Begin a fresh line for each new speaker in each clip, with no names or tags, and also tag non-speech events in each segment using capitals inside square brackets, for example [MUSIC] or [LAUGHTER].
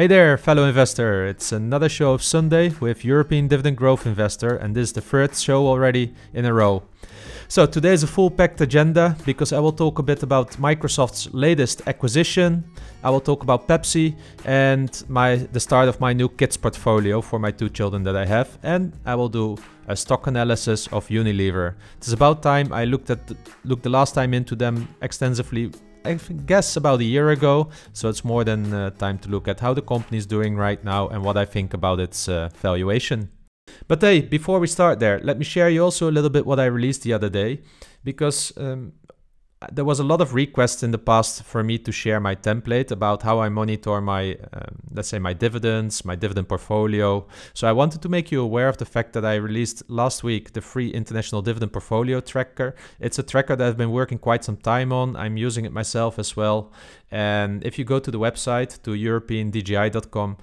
Hey there, fellow investor. It's another show of Sunday with European Dividend Growth Investor, and this is the third show already in a row. So, today is a full packed agenda because I will talk a bit about Microsoft's latest acquisition, I will talk about Pepsi, and my the start of my new kids portfolio for my two children that I have, and I will do a stock analysis of Unilever. It's about time I looked at the, looked the last time into them extensively I guess about a year ago, so it's more than uh, time to look at how the company is doing right now and what I think about its uh, valuation. But hey, before we start there, let me share you also a little bit what I released the other day, because um, there was a lot of requests in the past for me to share my template about how I monitor my, um, let's say, my dividends, my dividend portfolio. So I wanted to make you aware of the fact that I released last week the free international dividend portfolio tracker. It's a tracker that I've been working quite some time on. I'm using it myself as well. And if you go to the website to europeandgi.com,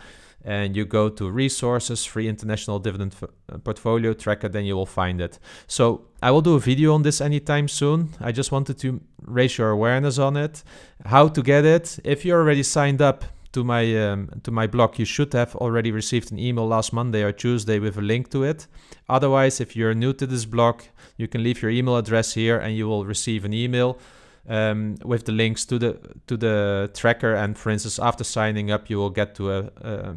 and you go to resources, free international dividend uh, portfolio tracker, then you will find it. So I will do a video on this anytime soon. I just wanted to raise your awareness on it, how to get it. If you're already signed up, to my um, to my blog, you should have already received an email last Monday or Tuesday with a link to it. Otherwise, if you're new to this blog, you can leave your email address here and you will receive an email um, with the links to the to the tracker. And for instance, after signing up, you will get to a, a,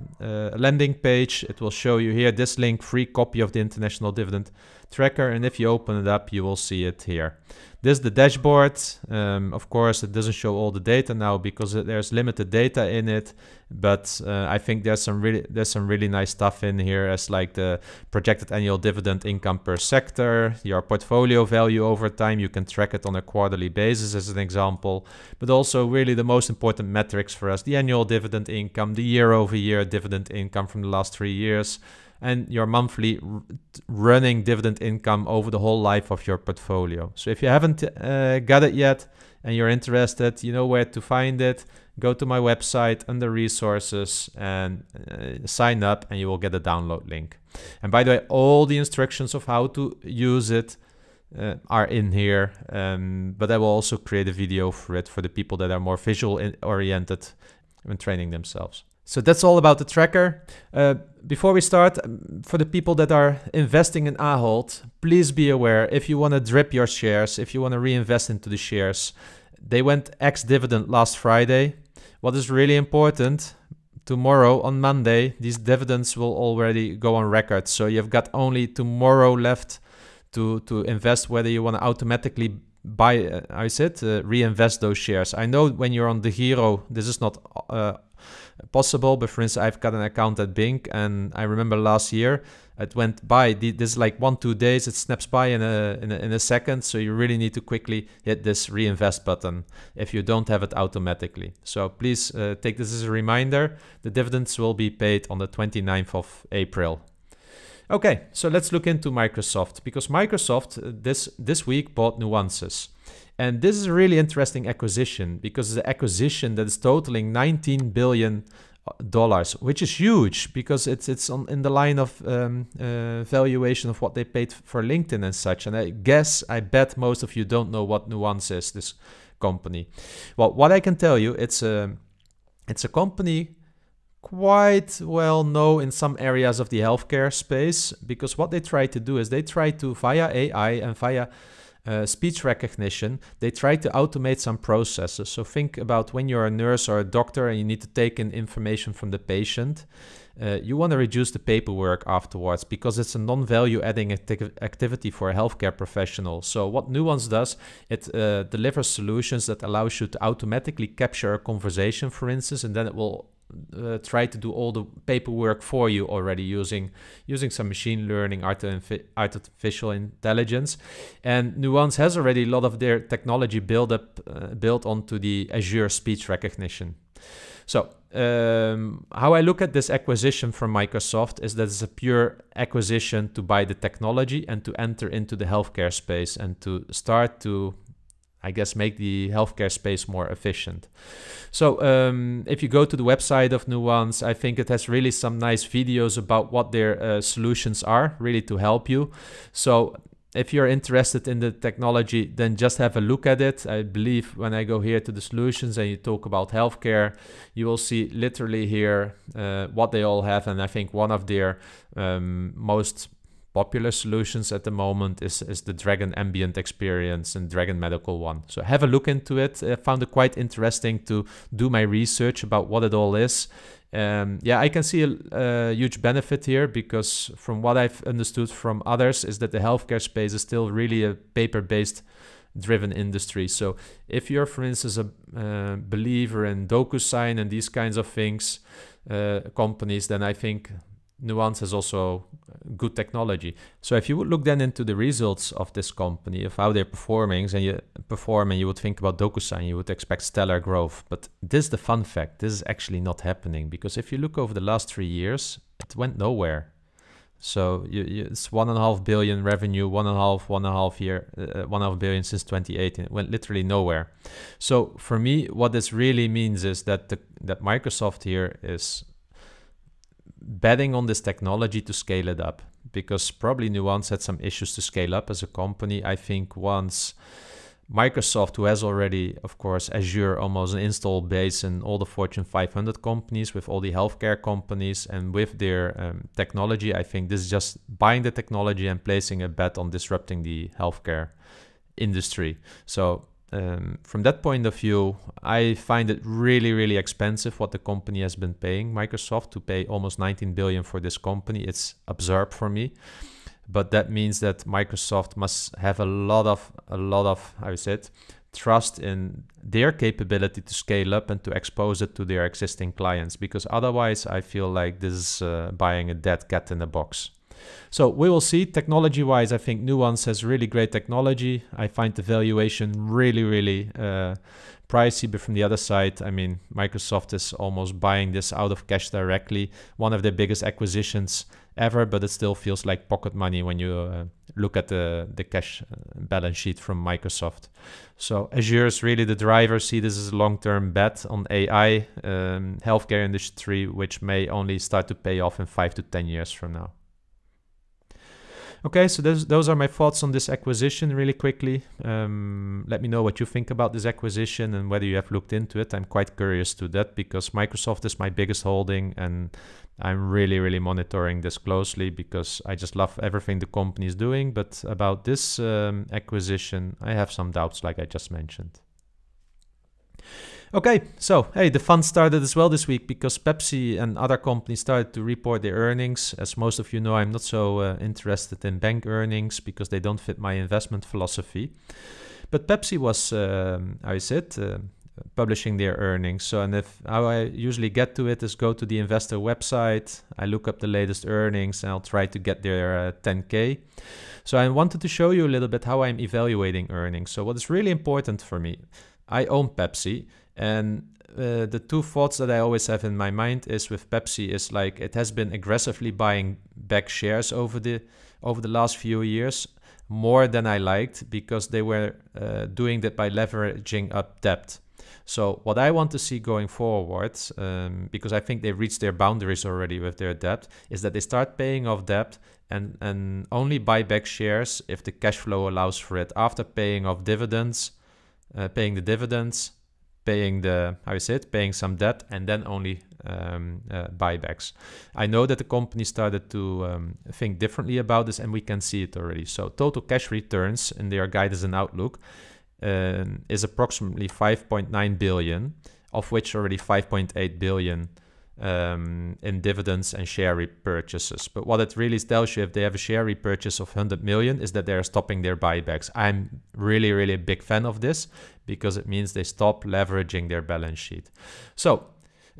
a landing page. It will show you here this link, free copy of the International Dividend tracker and if you open it up you will see it here. This is the dashboard. Um, of course it doesn't show all the data now because there's limited data in it but uh, I think there's some really there's some really nice stuff in here as like the projected annual dividend income per sector, your portfolio value over time, you can track it on a quarterly basis as an example, but also really the most important metrics for us, the annual dividend income, the year over year dividend income from the last three years, and your monthly running dividend income over the whole life of your portfolio. So if you haven't uh, got it yet and you're interested, you know where to find it. Go to my website under resources and uh, sign up, and you will get a download link. And by the way, all the instructions of how to use it uh, are in here. Um, but I will also create a video for it for the people that are more visual oriented when training themselves. So that's all about the tracker. Uh, before we start, um, for the people that are investing in Ahold, please be aware if you want to drip your shares, if you want to reinvest into the shares, they went ex dividend last Friday. What is really important, tomorrow on Monday, these dividends will already go on record. So you've got only tomorrow left to, to invest whether you want to automatically buy, uh, I said, uh, reinvest those shares. I know when you're on the Hero, this is not uh, possible. But for instance, I've got an account at Bing, and I remember last year it went by. This is like one two days, it snaps by in a, in a in a second. So you really need to quickly hit this reinvest button if you don't have it automatically. So please uh, take this as a reminder. The dividends will be paid on the 29th of April. Okay, so let's look into Microsoft because Microsoft uh, this this week bought Nuances. And this is a really interesting acquisition because it's an acquisition that is totaling 19 billion uh, dollars, which is huge because it's it's on in the line of um, uh, valuation of what they paid for LinkedIn and such. And I guess I bet most of you don't know what Nuance is this company. Well, what I can tell you, it's a it's a company quite well known in some areas of the healthcare space because what they try to do is they try to via AI and via uh, speech recognition, they try to automate some processes. So think about when you're a nurse or a doctor and you need to take in information from the patient. Uh, you want to reduce the paperwork afterwards because it's a non-value adding acti- activity for a healthcare professional. So what Nuance does, it uh, delivers solutions that allows you to automatically capture a conversation, for instance, and then it will uh, try to do all the paperwork for you already using using some machine learning, artificial intelligence, and Nuance has already a lot of their technology built up uh, built onto the Azure speech recognition. So um, how I look at this acquisition from Microsoft is that it's a pure acquisition to buy the technology and to enter into the healthcare space and to start to I guess make the healthcare space more efficient. So um, if you go to the website of Nuance, I think it has really some nice videos about what their uh, solutions are, really to help you. So if you're interested in the technology, then just have a look at it. I believe when I go here to the solutions and you talk about healthcare, you will see literally here uh, what they all have. And I think one of their um, most popular solutions at the moment is, is the Dragon Ambient Experience and Dragon Medical one. So have a look into it. I found it quite interesting to do my research about what it all is. Um, yeah, I can see a, a, huge benefit here because from what I've understood from others is that the healthcare space is still really a paper-based driven industry. So if you're, for instance, a uh, believer in DocuSign and these kinds of things, uh, companies, then I think Nuance has also uh, good technology. So if you would look then into the results of this company, of how they're performing, and you perform, and you would think about DocuSign, you would expect stellar growth. But this is the fun fact: this is actually not happening because if you look over the last three years, it went nowhere. So you, you, it's one and a half billion revenue, one and a half, one and a half year, uh, one and a half billion since 2018. It went literally nowhere. So for me, what this really means is that the, that Microsoft here is betting on this technology to scale it up because probably Nuance had some issues to scale up as a company. I think once Microsoft, who has already, of course, Azure almost an install base in all the Fortune 500 companies, with all the healthcare companies, and with their um, technology, I think this is just buying the technology and placing a bet on disrupting the healthcare industry. So um, from that point of view, I find it really, really expensive what the company has been paying Microsoft to pay almost 19 billion for this company. It's absurd for me, but that means that Microsoft must have a lot of a lot of how is it trust in their capability to scale up and to expose it to their existing clients because otherwise I feel like this is uh, buying a dead cat in a box. So we will see. Technology wise, I think Nuance has really great technology. I find the valuation really, really uh, pricey. But from the other side, I mean, Microsoft is almost buying this out of cash directly. One of their biggest acquisitions ever, but it still feels like pocket money when you uh, look at the, the cash uh, balance sheet from Microsoft. So Azure is really the driver. See, this is a long-term bet on AI, um, healthcare industry, which may only start to pay off in five to 10 years from now. Okay, so those, those are my thoughts on this acquisition really quickly. Um, let me know what you think about this acquisition and whether you have looked into it. I'm quite curious to that because Microsoft is my biggest holding and I'm really, really monitoring this closely because I just love everything the company is doing. But about this um, acquisition, I have some doubts, like I just mentioned. Okay, so hey, the fun started as well this week because Pepsi and other companies started to report their earnings. As most of you know, I'm not so uh, interested in bank earnings because they don't fit my investment philosophy. But Pepsi was, um, how is it? Uh, publishing their earnings. So, and if how I usually get to it is go to the investor website, I look up the latest earnings, and I'll try to get their uh, 10K. So, I wanted to show you a little bit how I'm evaluating earnings. So, what is really important for me, I own Pepsi, and uh, the two thoughts that I always have in my mind is with Pepsi is like it has been aggressively buying back shares over the over the last few years more than I liked because they were uh, doing that by leveraging up debt. So what I want to see going forward, um, because I think they reached their boundaries already with their debt, is that they start paying off debt and and only buy back shares if the cash flow allows for it after paying off dividends, uh, paying the dividends paying the how you it, paying some debt, and then only um, uh, buybacks. I know that the company started to um, think differently about this, and we can see it already. So total cash returns in their guidance and outlook um, is approximately 5.9 billion, of which already 5.8 billion um, in dividends and share repurchases. But what it really tells you if they have a share repurchase of 100 million is that they're stopping their buybacks. I'm really, really a big fan of this because it means they stop leveraging their balance sheet. So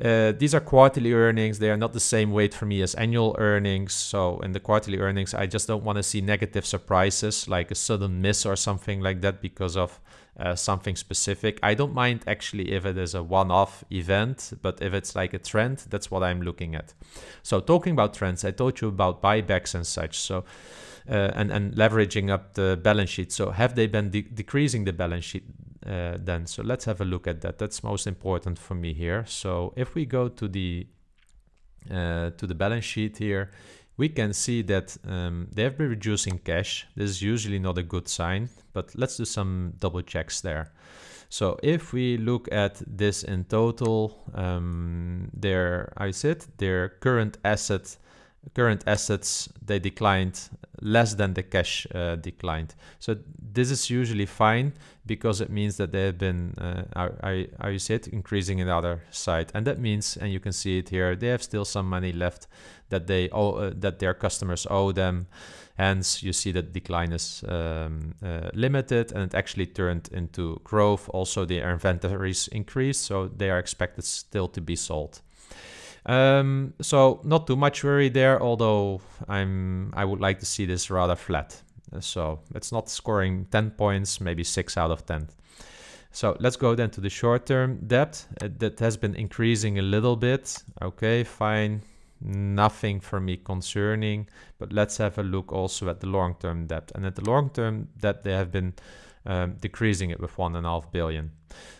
uh, these are quarterly earnings. They are not the same weight for me as annual earnings. So in the quarterly earnings, I just don't want to see negative surprises like a sudden miss or something like that because of uh, something specific. I don't mind actually if it is a one off event, but if it's like a trend, that's what I'm looking at. So, talking about trends, I told you about buybacks and such. So, uh, and, and leveraging up the balance sheet. So, have they been de decreasing the balance sheet uh, then? So, let's have a look at that. That's most important for me here. So, if we go to the uh, to the balance sheet here, we can see that um, they have been reducing cash. This is usually not a good sign, but let's do some double checks there. So if we look at this in total, um, their I said their current asset current assets they declined less than the cash uh, declined so this is usually fine because it means that they have been uh, I, you see it increasing in the other side and that means and you can see it here they have still some money left that they owe, uh, that their customers owe them hence you see that decline is um, uh, limited and it actually turned into growth also their inventories increased so they are expected still to be sold um, so not too much worry there, although I'm I would like to see this rather flat. So it's not scoring 10 points, maybe 6 out of 10. So let's go then to the short-term debt. Uh, that has been increasing a little bit. Okay, fine. Nothing for me concerning. But let's have a look also at the long-term debt. And at the long-term debt, they have been um, decreasing it with one and a half billion.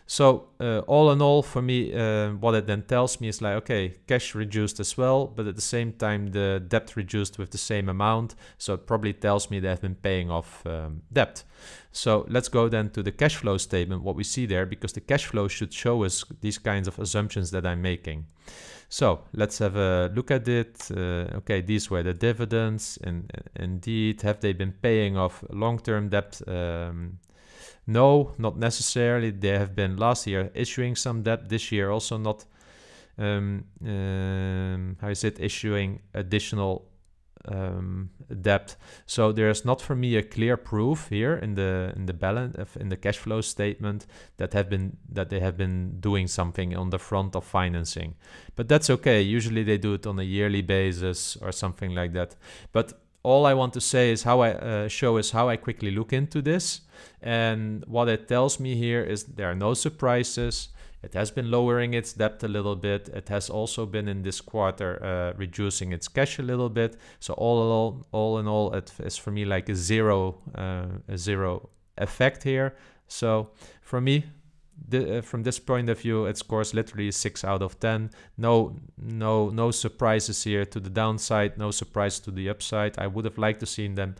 So uh, all in all, for me, uh, what it then tells me is like, okay, cash reduced as well, but at the same time, the debt reduced with the same amount. So it probably tells me they have been paying off um, debt. So let's go then to the cash flow statement, what we see there, because the cash flow should show us these kinds of assumptions that I'm making. So let's have a look at it. Uh, okay, these were the dividends. And indeed, have they been paying off long-term debt um, no, not necessarily. They have been last year issuing some debt. This year also not. Um, um, how is it issuing additional um, debt? So there is not for me a clear proof here in the in the balance in the cash flow statement that have been that they have been doing something on the front of financing. But that's okay. Usually they do it on a yearly basis or something like that. But all I want to say is how I uh, show is how I quickly look into this. And what it tells me here is there are no surprises. It has been lowering its depth a little bit. It has also been in this quarter uh, reducing its cash a little bit. So all in all, all in all, it is for me like a zero, uh, a zero effect here. So for me, the, uh, from this point of view, it scores literally six out of ten. No, no, no surprises here to the downside. No surprise to the upside. I would have liked to seen them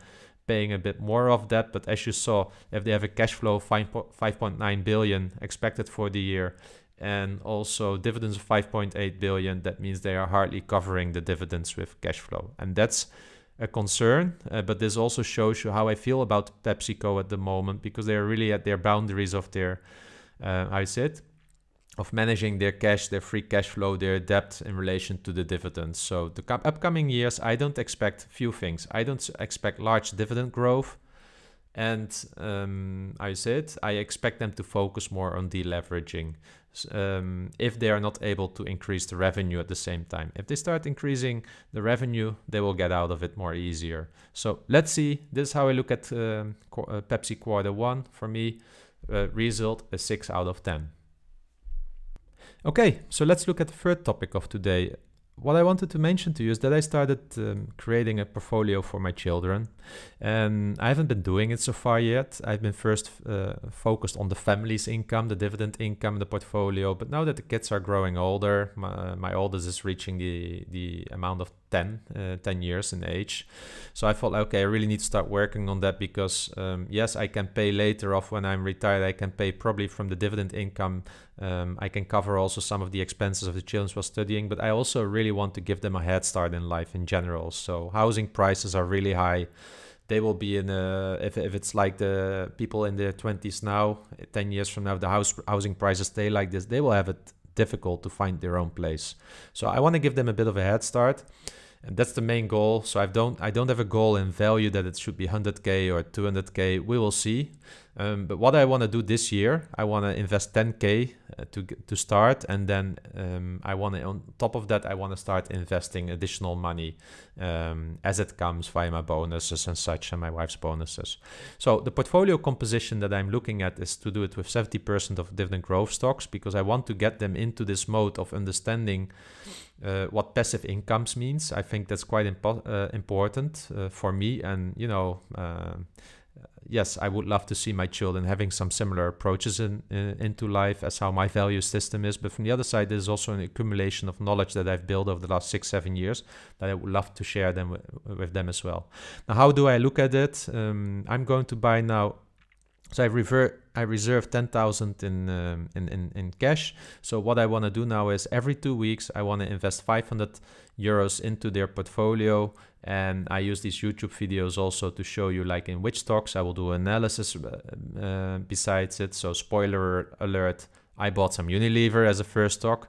paying a bit more of that, but as you saw, if they have a cash flow of 5.9 billion expected for the year, and also dividends of 5.8 billion, that means they are hardly covering the dividends with cash flow, and that's a concern, uh, but this also shows you how I feel about PepsiCo at the moment because they are really at their boundaries of their uh, said, Of managing their cash, their free cash flow, their debt in relation to the dividends. So the upcoming years, I don't expect few things. I don't expect large dividend growth, and um, I said I expect them to focus more on deleveraging. Um, if they are not able to increase the revenue at the same time. If they start increasing the revenue, they will get out of it more easier. So let's see. This is how I look at um, uh, Pepsi quarter one for me uh, result a 6 out of 10. Okay, so let's look at the third topic of today. What I wanted to mention to you is that I started um, creating a portfolio for my children. And I haven't been doing it so far yet. I've been first uh, focused on the family's income, the dividend income, the portfolio. But now that the kids are growing older, my, my oldest is reaching the, the amount of 10, uh, 10 years in age. So I thought, okay, I really need to start working on that because, um, yes, I can pay later off when I'm retired. I can pay probably from the dividend income. Um, I can cover also some of the expenses of the children while studying, but I also really want to give them a head start in life in general. So housing prices are really high they will be in a if, if it's like the people in their 20s now 10 years from now the house housing prices stay like this they will have it difficult to find their own place so i want to give them a bit of a head start and that's the main goal. So I don't I don't have a goal in value that it should be 100k or 200k. We will see. Um, but what I want to do this year, I want to invest 10k uh, to to start, and then um, I want to on top of that I want to start investing additional money um, as it comes via my bonuses and such, and my wife's bonuses. So the portfolio composition that I'm looking at is to do it with 70% of dividend growth stocks because I want to get them into this mode of understanding uh, what passive incomes means. I think that's quite impo- uh, important uh, for me. And you know, uh, yes, I would love to see my children having some similar approaches in, in, into life as how my value system is. But from the other side, there's also an accumulation of knowledge that I've built over the last six, seven years that I would love to share them with, with them as well. Now, how do I look at it? Um, I'm going to buy now so I, refer, I reserve 10,000 in, um, in, in, in cash. So what I want to do now is every two weeks, I want to invest 500 euros into their portfolio. And I use these YouTube videos also to show you like in which stocks I will do analysis uh, uh besides it. So spoiler alert, I bought some Unilever as a first stock.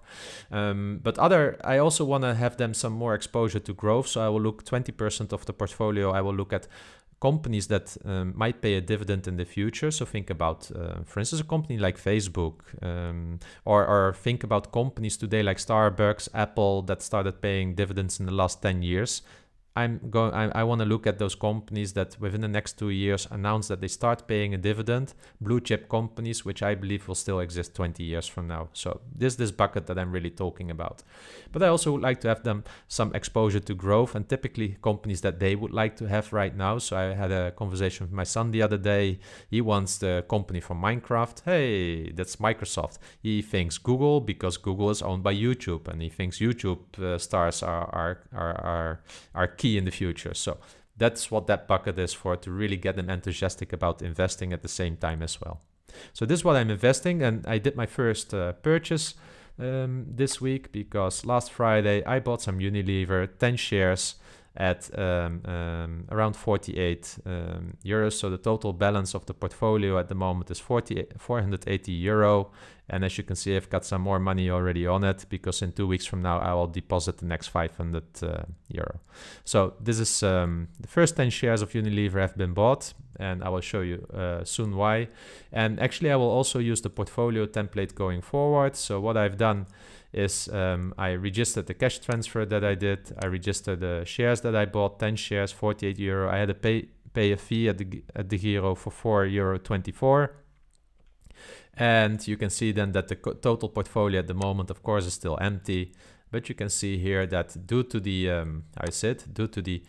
Um, but other, I also want to have them some more exposure to growth. So I will look 20% of the portfolio. I will look at companies that um, might pay a dividend in the future. So think about, uh, for instance, a company like Facebook, um, or, or think about companies today like Starbucks, Apple that started paying dividends in the last 10 years. I'm going. I, I want to look at those companies that within the next two years announce that they start paying a dividend. Blue chip companies, which I believe will still exist 20 years from now. So this this bucket that I'm really talking about. But I also would like to have them some exposure to growth and typically companies that they would like to have right now. So I had a conversation with my son the other day. He wants the company from Minecraft. Hey, that's Microsoft. He thinks Google because Google is owned by YouTube, and he thinks YouTube uh, stars are are are are. are key in the future. So that's what that bucket is for to really get them enthusiastic about investing at the same time as well. So this is what I'm investing, and I did my first uh, purchase um, this week because last Friday I bought some Unilever 10 shares at um, um, around 48 um, euros. So the total balance of the portfolio at the moment is 40, 480 euro. And as you can see, I've got some more money already on it because in two weeks from now, I will deposit the next 500 uh, euro. So this is um, the first 10 shares of Unilever have been bought and I will show you uh, soon why. And actually I will also use the portfolio template going forward. So what I've done is um, I registered the cash transfer that I did. I registered the shares that I bought, 10 shares, 48 euro. I had to pay, pay a fee at the, at the Giro for 4 euro 24. And you can see then that the total portfolio at the moment, of course, is still empty. But you can see here that due to the, um, I said, due to the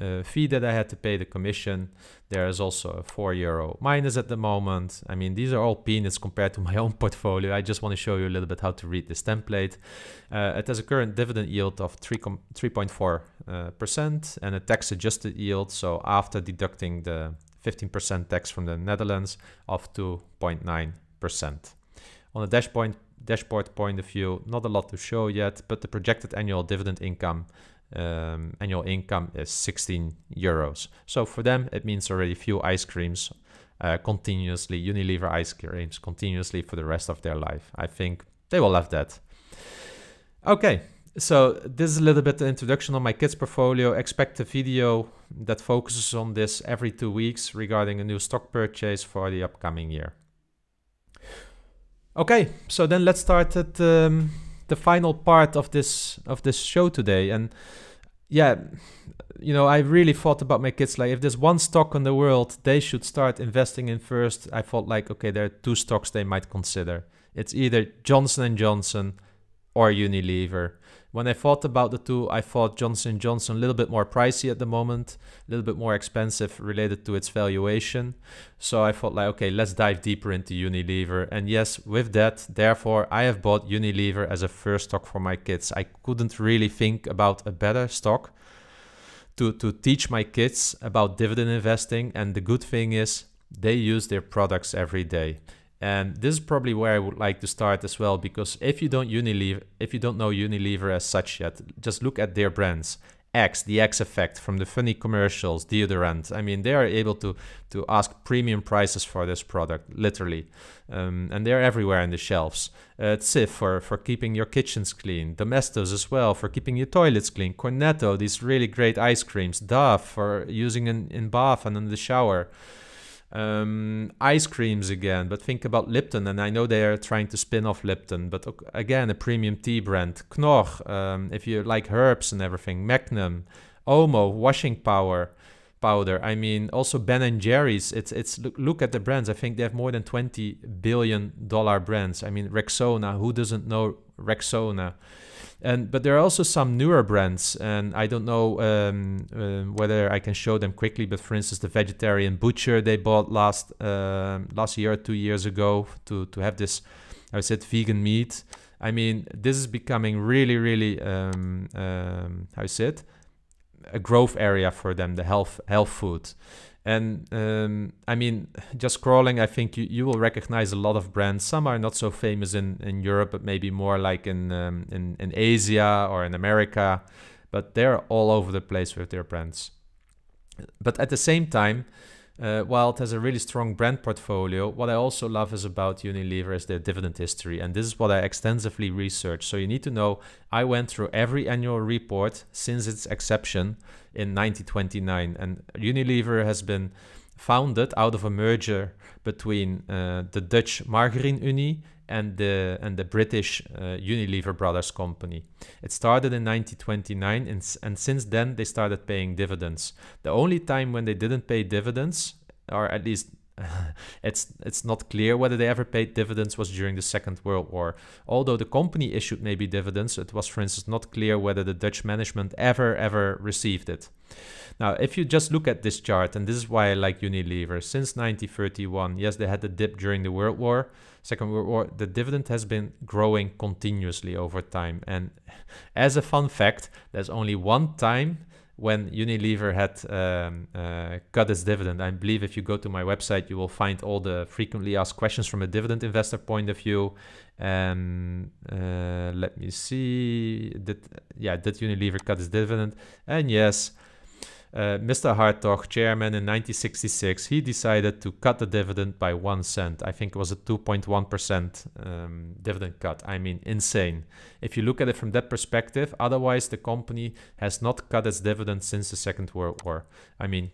uh, fee that I had to pay the commission. There is also a 4 euro minus at the moment. I mean, these are all peanuts compared to [LAUGHS] my own portfolio. I just want to show you a little bit how to read this template. Uh, it has a current dividend yield of 3.4% uh, and a tax adjusted yield. So after deducting the 15% tax from the Netherlands of 2.9%. On the dashboard, dashboard point of view, not a lot to show yet, but the projected annual dividend income um, annual income is 16 euros. So for them, it means already few ice creams uh, continuously, Unilever ice creams continuously for the rest of their life. I think they will love that. Okay, so this is a little bit the introduction on my kids portfolio. Expect a video that focuses on this every two weeks regarding a new stock purchase for the upcoming year. Okay, so then let's start at um, the final part of this of this show today. And yeah, you know, I really thought about my kids. Like, if there's one stock in the world they should start investing in first, I thought like, okay, there are two stocks they might consider. It's either Johnson and Johnson or Unilever when I thought about the two, I thought Johnson Johnson a little bit more pricey at the moment, a little bit more expensive related to its valuation. So I thought like, okay, let's dive deeper into Unilever. And yes, with that, therefore, I have bought Unilever as a first stock for my kids. I couldn't really think about a better stock to to teach my kids about dividend investing. And the good thing is they use their products every day. And this is probably where I would like to start as well, because if you don't Unilever, if you don't know Unilever as such yet, just look at their brands. X, the X effect from the funny commercials, deodorant. I mean, they are able to to ask premium prices for this product, literally, um, and they're everywhere in the shelves. Uh, for for keeping your kitchens clean, Domestos as well for keeping your toilets clean, Cornetto, these really great ice creams, Dove for using in in bath and in the shower um, ice creams again, but think about Lipton, and I know they are trying to spin off Lipton, but again, a premium tea brand. Knorr, um, if you like herbs and everything, Magnum, Omo, washing power powder. I mean, also Ben and Jerry's. It's it's look, look at the brands. I think they have more than twenty billion dollar brands. I mean, Rexona. Who doesn't know Rexona. And but there are also some newer brands, and I don't know um, uh, whether I can show them quickly. But for instance, the Vegetarian Butcher they bought last uh, last year, two years ago, to to have this, I said vegan meat. I mean, this is becoming really, really um, um, how you say it, a growth area for them, the health health food. And um, I mean, just scrolling, I think you, you will recognize a lot of brands. Some are not so famous in, in Europe, but maybe more like in, um, in, in Asia or in America. But they're all over the place with their brands. But at the same time, uh, while it has a really strong brand portfolio, what I also love is about Unilever is their dividend history. And this is what I extensively researched. So you need to know I went through every annual report since its inception in 1929. And Unilever has been founded out of a merger between uh, the Dutch Margarine Unie and the and the British uh, Unilever Brothers Company. It started in 1929, and, and since then they started paying dividends. The only time when they didn't pay dividends, or at least [LAUGHS] it's it's not clear whether they ever paid dividends was during the Second World War. Although the company issued maybe dividends, it was for instance not clear whether the Dutch management ever ever received it. Now, if you just look at this chart, and this is why I like Unilever, since 1931, yes, they had a dip during the World War, Second World War, the dividend has been growing continuously over time. And [LAUGHS] as a fun fact, there's only one time when Unilever had um, uh, cut its dividend. I believe if you go to my website, you will find all the frequently asked questions from a dividend investor point of view. And um, uh, let me see. Did yeah, did Unilever cut its dividend? And yes. Uh, Mr. Hartog, chairman in 1966, he decided to cut the dividend by one cent. I think it was a 2.1% um, dividend cut. I mean, insane. If you look at it from that perspective, otherwise the company has not cut its dividend since the Second World War. I mean,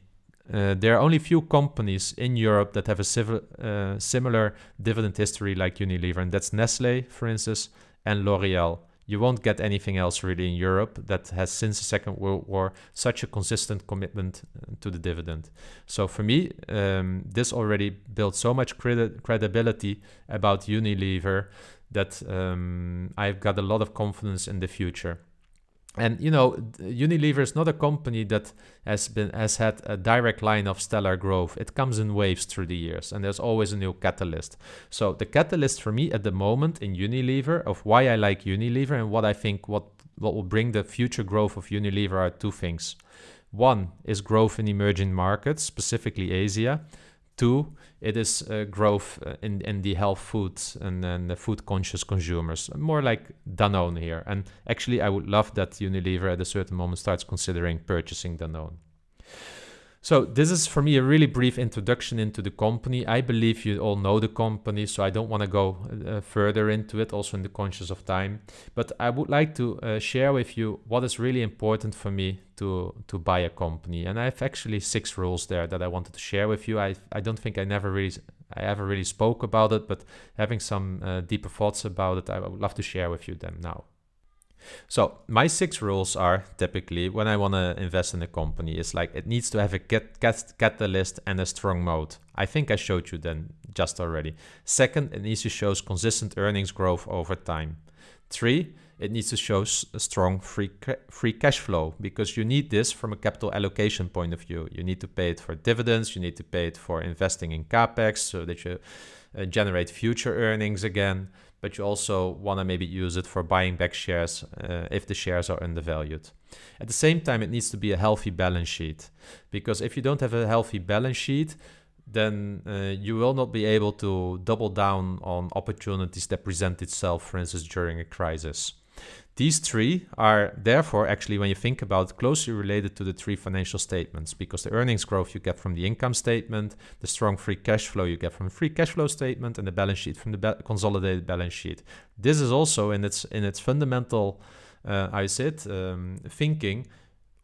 uh, there are only few companies in Europe that have a uh, similar dividend history like Unilever, and that's Nestle, for instance, and L'Oreal. You won't get anything else really in Europe that has, since the Second World War, such a consistent commitment uh, to the dividend. So for me, um, this already built so much credi- credibility about Unilever that um, I've got a lot of confidence in the future. And you know, Unilever is not a company that has been has had a direct line of stellar growth. It comes in waves through the years, and there's always a new catalyst. So the catalyst for me at the moment in Unilever of why I like Unilever and what I think what what will bring the future growth of Unilever are two things. One is growth in emerging markets, specifically Asia, Two, it is uh, growth uh, in, in the health foods and, then the food conscious consumers, more like Danone here. And actually, I would love that Unilever at a certain moment starts considering purchasing Danone. So this is for me a really brief introduction into the company. I believe you all know the company, so I don't want to go uh, further into it, also in the conscious of time. But I would like to uh, share with you what is really important for me to, to buy a company. And I have actually six rules there that I wanted to share with you. I, I don't think I never really I ever really spoke about it, but having some uh, deeper thoughts about it, I would love to share with you them now. So my six rules are typically when I want to invest in a company is like it needs to have a get, get catalyst and a strong mode. I think I showed you then just already. Second, it needs to show consistent earnings growth over time. Three, it needs to show strong free ca free cash flow because you need this from a capital allocation point of view. You need to pay it for dividends. You need to pay it for investing in capex so that you uh, generate future earnings again but you also want to maybe use it for buying back shares uh, if the shares are undervalued. At the same time, it needs to be a healthy balance sheet because if you don't have a healthy balance sheet, then uh, you will not be able to double down on opportunities that present itself, for instance, during a crisis. These three are therefore actually, when you think about closely related to the three financial statements because the earnings growth you get from the income statement, the strong free cash flow you get from the free cash flow statement, and the balance sheet from the ba consolidated balance sheet. This is also in its in its fundamental, uh, I said, um, thinking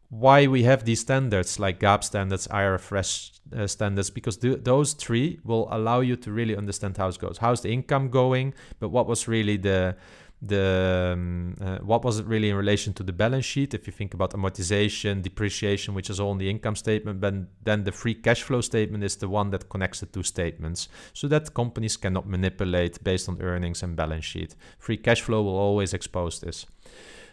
why we have these standards like GAAP standards, IFRS uh, standards, because th those three will allow you to really understand how it goes. How's the income going? But what was really the the um, uh, what was it really in relation to the balance sheet if you think about amortization depreciation which is all in the income statement then then the free cash flow statement is the one that connects the two statements so that companies cannot manipulate based on earnings and balance sheet free cash flow will always expose this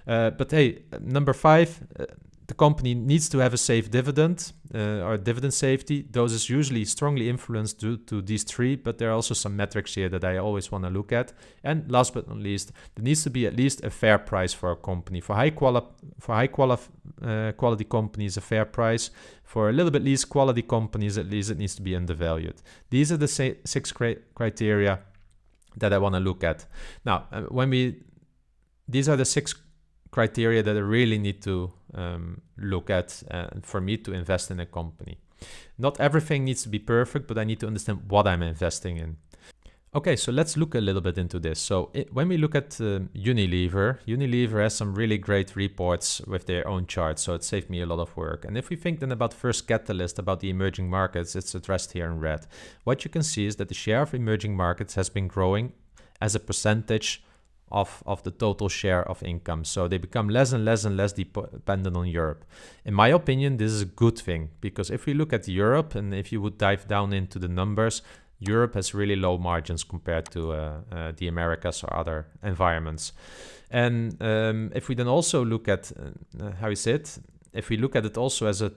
uh, but hey number five uh, the company needs to have a safe dividend uh, or dividend safety. Those is usually strongly influenced due to these three, but there are also some metrics here that I always want to look at. And last but not least, there needs to be at least a fair price for a company. For high, quali for high quali uh, quality companies, a fair price. For a little bit least quality companies, at least it needs to be undervalued. These are the six criteria that I want to look at. Now, uh, when we, these are the six criteria that I really need to um, look at uh, for me to invest in a company. Not everything needs to be perfect, but I need to understand what I'm investing in. Okay, so let's look a little bit into this. So it, when we look at um, Unilever, Unilever has some really great reports with their own charts, so it saved me a lot of work. And if we think then about first catalyst, about the emerging markets, it's addressed here in red. What you can see is that the share of emerging markets has been growing as a percentage of, of the total share of income. So they become less and less and less dependent on Europe. In my opinion, this is a good thing because if we look at Europe and if you would dive down into the numbers, Europe has really low margins compared to uh, uh, the Americas or other environments. And um, if we then also look at uh, how is it, if we look at it also as a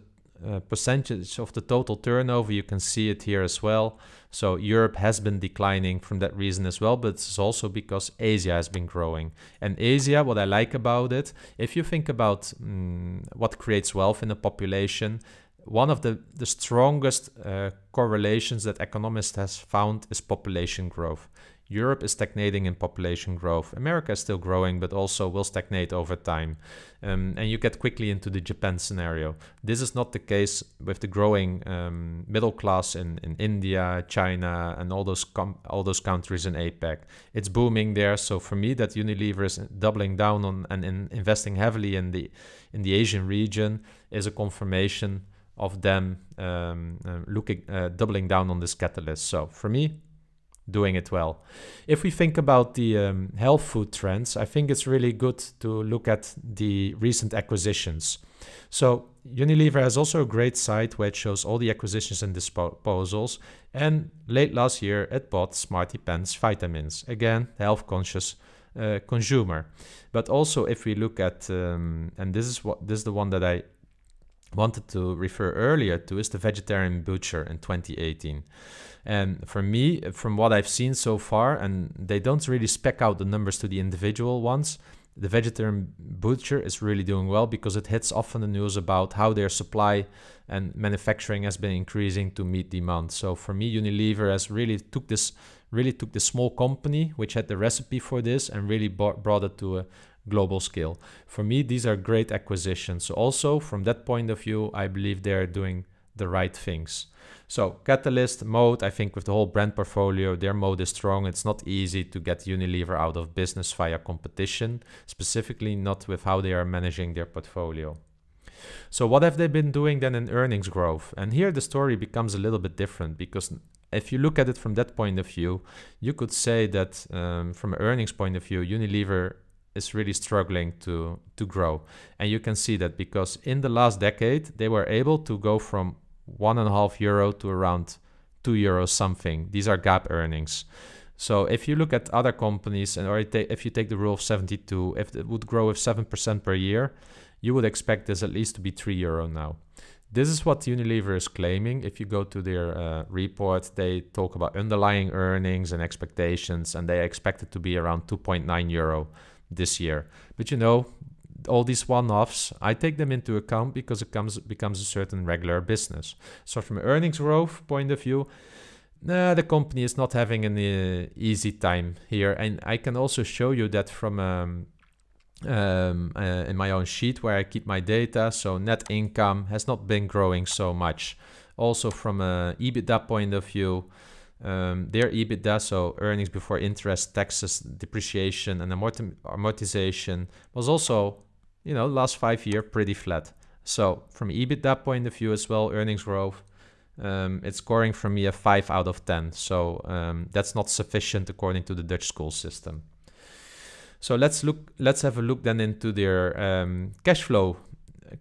uh, percentage of the total turnover, you can see it here as well. So Europe has been declining from that reason as well, but it's also because Asia has been growing. And Asia, what I like about it, if you think about um, what creates wealth in a population, one of the, the strongest uh, correlations that economists has found is population growth. Europe is stagnating in population growth. America is still growing, but also will stagnate over time. Um, and you get quickly into the Japan scenario. This is not the case with the growing um, middle class in, in India, China, and all those all those countries in APEC. It's booming there. So for me, that Unilever is doubling down on and in investing heavily in the in the Asian region is a confirmation of them um, uh, looking uh, doubling down on this catalyst. So for me, doing it well. If we think about the um, health food trends, I think it's really good to look at the recent acquisitions. So Unilever has also a great site where it shows all the acquisitions and disposals. And late last year, it bought Smarty Pants vitamins. Again, health conscious uh, consumer. But also, if we look at, um, and this is what this is the one that I wanted to refer earlier to is The Vegetarian Butcher in 2018. And for me, from what I've seen so far, and they don't really spec out the numbers to the individual ones, The Vegetarian Butcher is really doing well because it hits often the news about how their supply and manufacturing has been increasing to meet demand. So for me, Unilever has really took this really took the small company which had the recipe for this and really brought it to a global scale. For me, these are great acquisitions. So also from that point of view, I believe they are doing the right things. So Catalyst, Mode, I think with the whole brand portfolio, their mode is strong. It's not easy to get Unilever out of business via competition, specifically not with how they are managing their portfolio. So what have they been doing then in earnings growth? And here the story becomes a little bit different because if you look at it from that point of view, you could say that um, from an earnings point of view, Unilever is really struggling to to grow and you can see that because in the last decade they were able to go from one and a half euro to around two euros something these are gap earnings so if you look at other companies and or if you take the rule of 72 if it would grow with 7% per year you would expect this at least to be 3 euro now this is what Unilever is claiming. If you go to their uh, report, they talk about underlying earnings and expectations, and they expect it to be around 2.9 euro this year. But you know, all these one-offs, I take them into account because it comes becomes a certain regular business. So from earnings growth point of view, nah, the company is not having an uh, easy time here, and I can also show you that from. Um, um, uh, in my own sheet where I keep my data, so net income has not been growing so much. Also, from a EBITDA point of view, um, their EBITDA, so earnings before interest, taxes, depreciation, and amortization, was also, you know, last five year pretty flat. So from EBITDA point of view as well, earnings growth, um, it's scoring for me a five out of ten. So um, that's not sufficient according to the Dutch school system. So let's look. Let's have a look then into their um, cash flow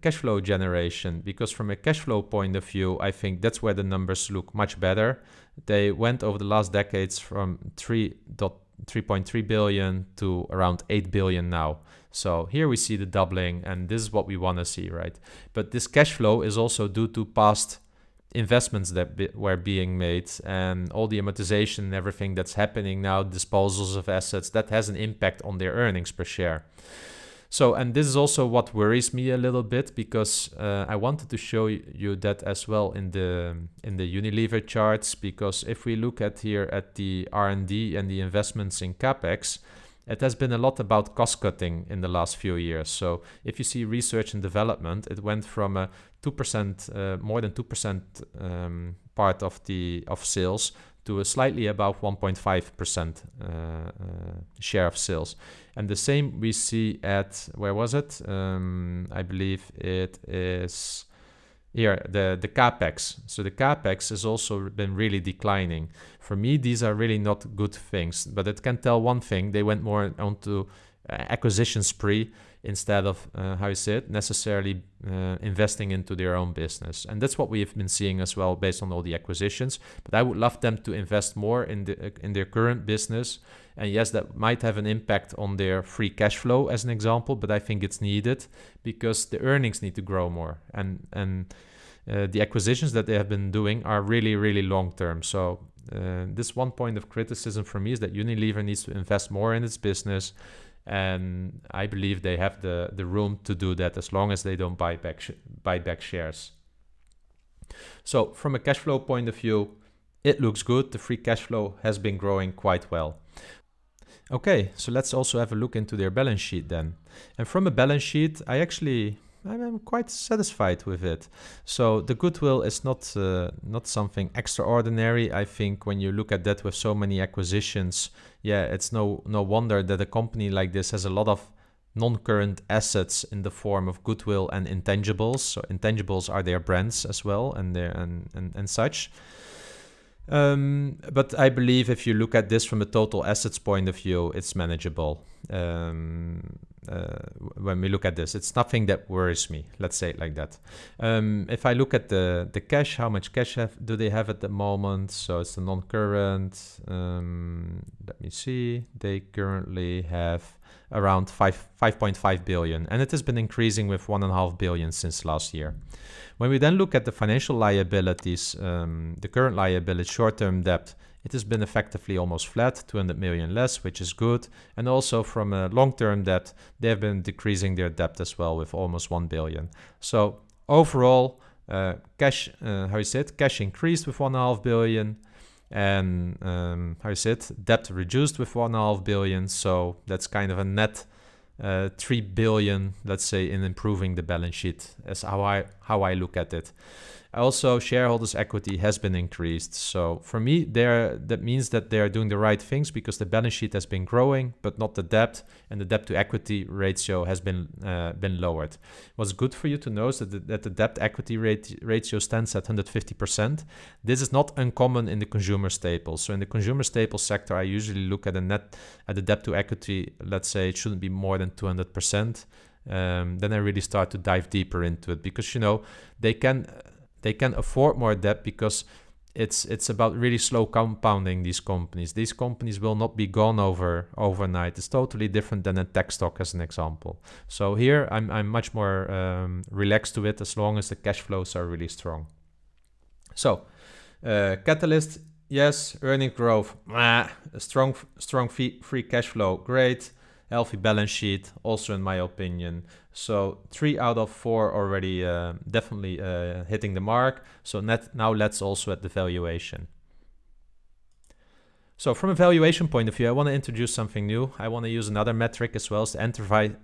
cash flow generation because from a cash flow point of view i think that's where the numbers look much better they went over the last decades from 3.3 billion to around 8 billion now. So here we see the doubling, and this is what we want to see, right? But this cash flow is also due to past investments that be were being made and all the amortization and everything that's happening now, disposals of assets, that has an impact on their earnings per share. So, and this is also what worries me a little bit because uh, I wanted to show you that as well in the in the Unilever charts because if we look at here at the R&D and the investments in capex, it has been a lot about cost cutting in the last few years. So, if you see research and development, it went from a 2% uh, more than 2% um, part of the of sales to a slightly above 1.5% uh, uh, share of sales. And the same we see at, where was it? Um, I believe it is here, the, the capex. So the capex has also been really declining. For me, these are really not good things, but it can tell one thing. They went more onto uh, acquisition spree instead of uh, how you say it necessarily uh, investing into their own business and that's what we have been seeing as well based on all the acquisitions but i would love them to invest more in the uh, in their current business and yes that might have an impact on their free cash flow as an example but i think it's needed because the earnings need to grow more and and uh, the acquisitions that they have been doing are really really long term so uh, this one point of criticism for me is that Unilever needs to invest more in its business and I believe they have the the room to do that as long as they don't buy back buy back shares. So from a cash flow point of view, it looks good. The free cash flow has been growing quite well. Okay, so let's also have a look into their balance sheet then. And from a balance sheet, I actually I'm quite satisfied with it. So the goodwill is not uh, not something extraordinary. I think when you look at that with so many acquisitions, yeah, it's no no wonder that a company like this has a lot of non-current assets in the form of goodwill and intangibles. So intangibles are their brands as well and their and and, and such. Um, but I believe if you look at this from a total assets point of view, it's manageable um, uh, when we look at this. It's nothing that worries me. Let's say it like that. Um, if I look at the the cash, how much cash have, do they have at the moment? So it's the non-current. Um, let me see. They currently have around five five point five billion, and it has been increasing with one and a half billion since last year. When we then look at the financial liabilities, um, the current liability, short-term debt, it has been effectively almost flat, 200 million less, which is good. And also from a long-term debt, they have been decreasing their debt as well with almost 1 billion. So overall, uh, cash, uh, how is it? Cash increased with 1.5 billion and um, how is it? Debt reduced with 1.5 billion. So that's kind of a net uh, 3 billion let's say in improving the balance sheet That's how i how i look at it also, shareholders' equity has been increased. So for me, there that means that they are doing the right things because the balance sheet has been growing, but not the debt, and the debt to equity ratio has been uh, been lowered. What's good for you to know is that the, that the debt equity rate, ratio stands at 150%. This is not uncommon in the consumer staples. So in the consumer staples sector, I usually look at the net at the debt to equity. Let's say it shouldn't be more than 200%. Um, then I really start to dive deeper into it because you know they can they can afford more debt because it's it's about really slow compounding these companies. These companies will not be gone over overnight. It's totally different than a tech stock, as an example. So here I'm I'm much more um, relaxed to it as long as the cash flows are really strong. So uh, catalyst, yes, earning growth, ah, strong strong fee, free cash flow, great healthy balance sheet, also in my opinion. So three out of four already uh, definitely uh, hitting the mark. So net, now let's also at the valuation. So from a valuation point of view, I want to introduce something new. I want to use another metric as well as the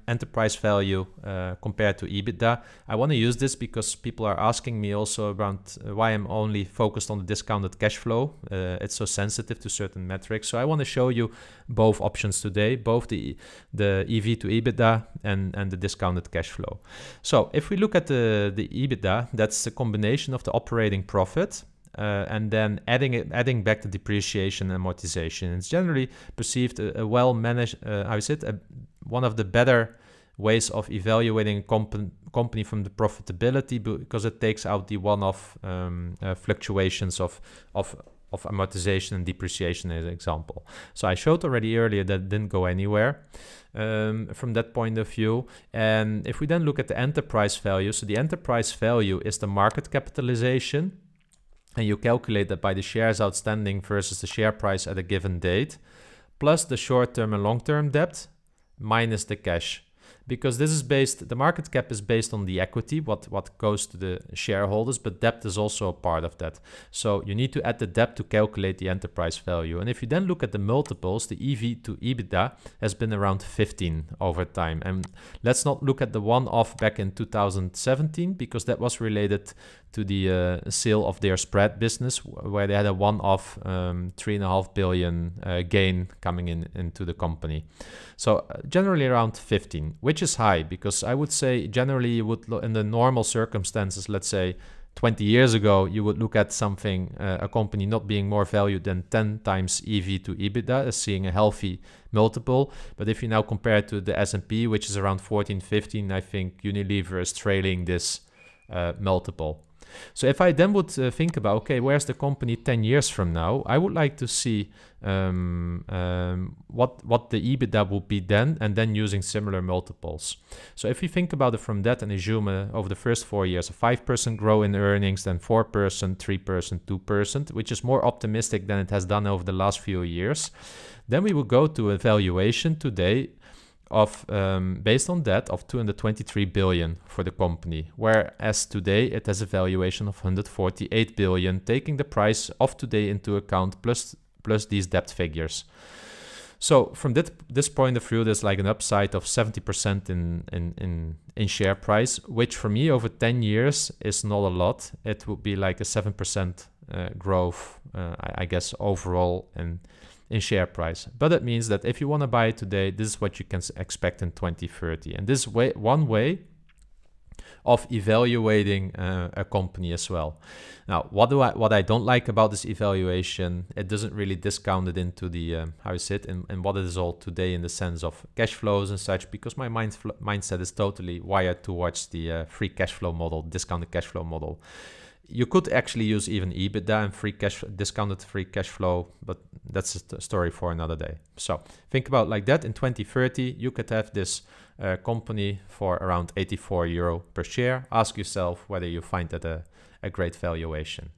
enterprise value uh, compared to EBITDA. I want to use this because people are asking me also around uh, why I'm only focused on the discounted cash flow. Uh, it's so sensitive to certain metrics. So I want to show you both options today, both the, the EV to EBITDA and, and the discounted cash flow. So if we look at the, the EBITDA, that's the combination of the operating profit uh, and then adding it, adding back the depreciation and amortization. It's generally perceived a, a well managed, uh, how is it, a, one of the better ways of evaluating a comp- company from the profitability because it takes out the one-off um, uh, fluctuations of of of amortization and depreciation as an example. So I showed already earlier that didn't go anywhere um, from that point of view. And if we then look at the enterprise value, so the enterprise value is the market capitalization and you calculate that by the shares outstanding versus the share price at a given date, plus the short-term and long-term debt, minus the cash because this is based the market cap is based on the equity what what goes to the shareholders but debt is also a part of that so you need to add the debt to calculate the enterprise value and if you then look at the multiples the ev to ebitda has been around 15 over time and let's not look at the one off back in 2017 because that was related to the uh, sale of their spread business where they had a one off um, three and a half billion uh, gain coming in into the company so uh, generally around 15 which which is high because I would say generally you would in the normal circumstances, let's say 20 years ago, you would look at something uh, a company not being more valued than 10 times EV to EBITDA as seeing a healthy multiple. But if you now compare to the S&P, which is around 14, 15, I think Unilever is trailing this uh, multiple. So if I then would uh, think about, okay, where's the company 10 years from now? I would like to see um, um, what, what the EBITDA would be then, and then using similar multiples. So if you think about it from that and assume uh, over the first four years, a 5% grow in earnings, then 4%, 3%, 2%, which is more optimistic than it has done over the last few years, then we will go to a valuation today of um, based on debt of 223 billion for the company whereas today it has a valuation of 148 billion taking the price of today into account plus plus these debt figures so from that this point of view there's like an upside of 70% in, in in in share price which for me over 10 years is not a lot it would be like a 7% uh, growth uh, I, I guess overall and in share price. But it means that if you want to buy it today, this is what you can expect in 2030. And this way, one way of evaluating uh, a company as well. Now, what do I what I don't like about this evaluation? It doesn't really discount it into the um, how is it and, and what it is all today in the sense of cash flows and such. Because my mind mindset is totally wired towards the uh, free cash flow model, discounted cash flow model you could actually use even EBITDA and free cash discounted free cash flow, but that's a story for another day. So think about like that. In 2030, you could have this uh, company for around 84 euro per share. Ask yourself whether you find that a, a great valuation.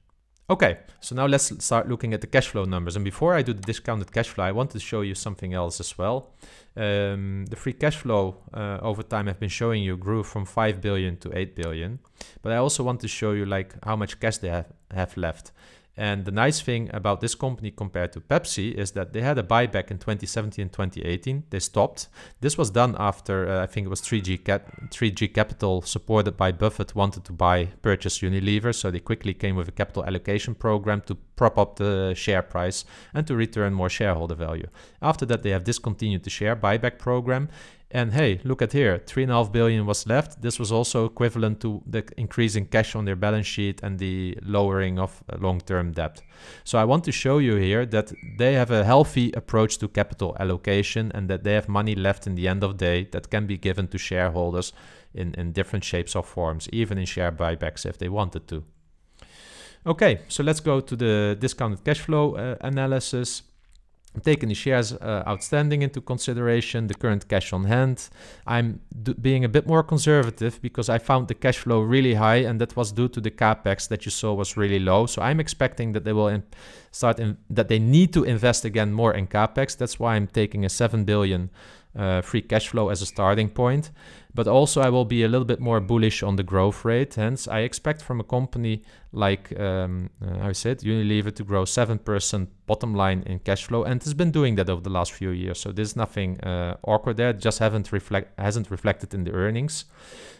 Okay, so now let's start looking at the cash flow numbers. And before I do the discounted cash flow, I want to show you something else as well. Um, the free cash flow uh, over time I've been showing you grew from 5 billion to 8 billion. But I also want to show you like how much cash they have, have left. And the nice thing about this company compared to Pepsi is that they had a buyback in 2017 and 2018. They stopped. This was done after uh, I think it was 3G Cap- 3G Capital supported by Buffett wanted to buy purchase Unilever, so they quickly came with a capital allocation program to prop up the share price and to return more shareholder value. After that, they have discontinued the share buyback program and hey, look at here, three and a half billion was left. This was also equivalent to the increase in cash on their balance sheet and the lowering of uh, long-term debt. So I want to show you here that they have a healthy approach to capital allocation and that they have money left in the end of the day that can be given to shareholders in, in different shapes or forms, even in share buybacks if they wanted to. Okay, so let's go to the discounted cash flow uh, analysis taking the shares uh, outstanding into consideration, the current cash on hand. I'm being a bit more conservative because I found the cash flow really high, and that was due to the capex that you saw was really low. So I'm expecting that they will start that they need to invest again more in capex. That's why I'm taking a seven billion uh, free cash flow as a starting point but also I will be a little bit more bullish on the growth rate. Hence, I expect from a company like um, uh, I said, Unilever to grow 7% bottom line in cash flow, and it's been doing that over the last few years. So there's nothing uh, awkward there. just haven't reflect hasn't reflected in the earnings.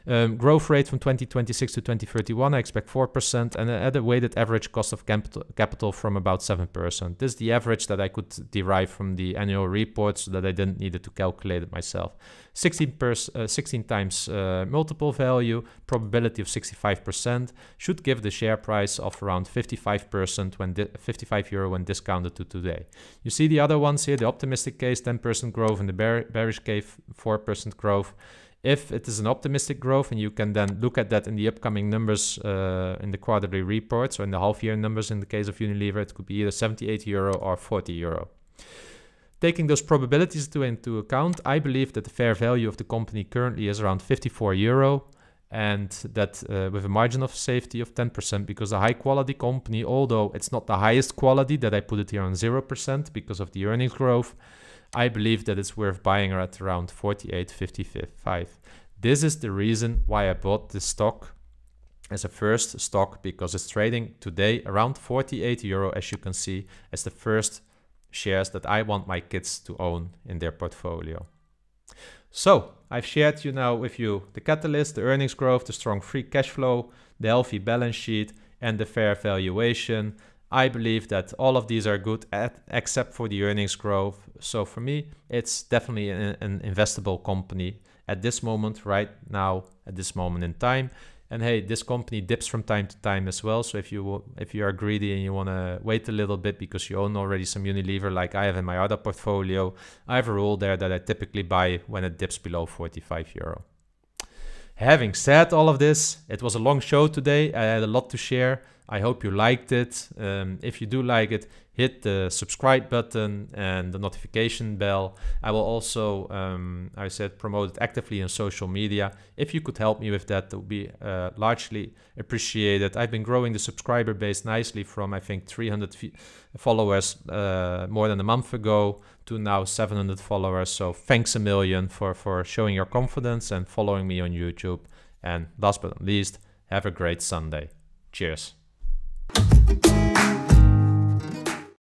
Um, growth rate from 2026 to 2031, I expect 4%, and at a weighted average cost of capital, capital from about 7%. This is the average that I could derive from the annual reports that I didn't need to calculate it myself. 16, per, uh, 16 times uh, multiple value, probability of 65%, should give the share price of around 55% when 55 euro when discounted to today. You see the other ones here, the optimistic case, 10% growth, and the bear, bearish case, 4% growth if it is an optimistic growth and you can then look at that in the upcoming numbers uh, in the quarterly reports or in the half year numbers in the case of Unilever it could be either 78 euro or 40 euro. Taking those probabilities into account, I believe that the fair value of the company currently is around 54 euro and that uh, with a margin of safety of 10% because a high quality company although it's not the highest quality that i put it here on 0% because of the earnings growth i believe that it's worth buying at around 48.55 this is the reason why i bought this stock as a first stock because it's trading today around 48 euro as you can see as the first shares that I want my kids to own in their portfolio. So I've shared you now with you the catalyst, the earnings growth, the strong free cash flow, the healthy balance sheet, and the fair valuation. I believe that all of these are good at, eh, except for the earnings growth. So for me, it's definitely an, an investable company at this moment, right now, at this moment in time. And hey, this company dips from time to time as well. So if you if you are greedy and you want to wait a little bit because you own already some Unilever, like I have in my other portfolio, I have a rule there that I typically buy when it dips below 45 euro. Having said all of this, it was a long show today. I had a lot to share. I hope you liked it. Um, if you do like it, hit the subscribe button and the notification bell. I will also, um, I said, promote it actively on social media. If you could help me with that, that would be uh, largely appreciated. I've been growing the subscriber base nicely from, I think, 300 followers uh, more than a month ago to now 700 followers. So thanks a million for, for showing your confidence and following me on YouTube. And last but not least, have a great Sunday. Cheers you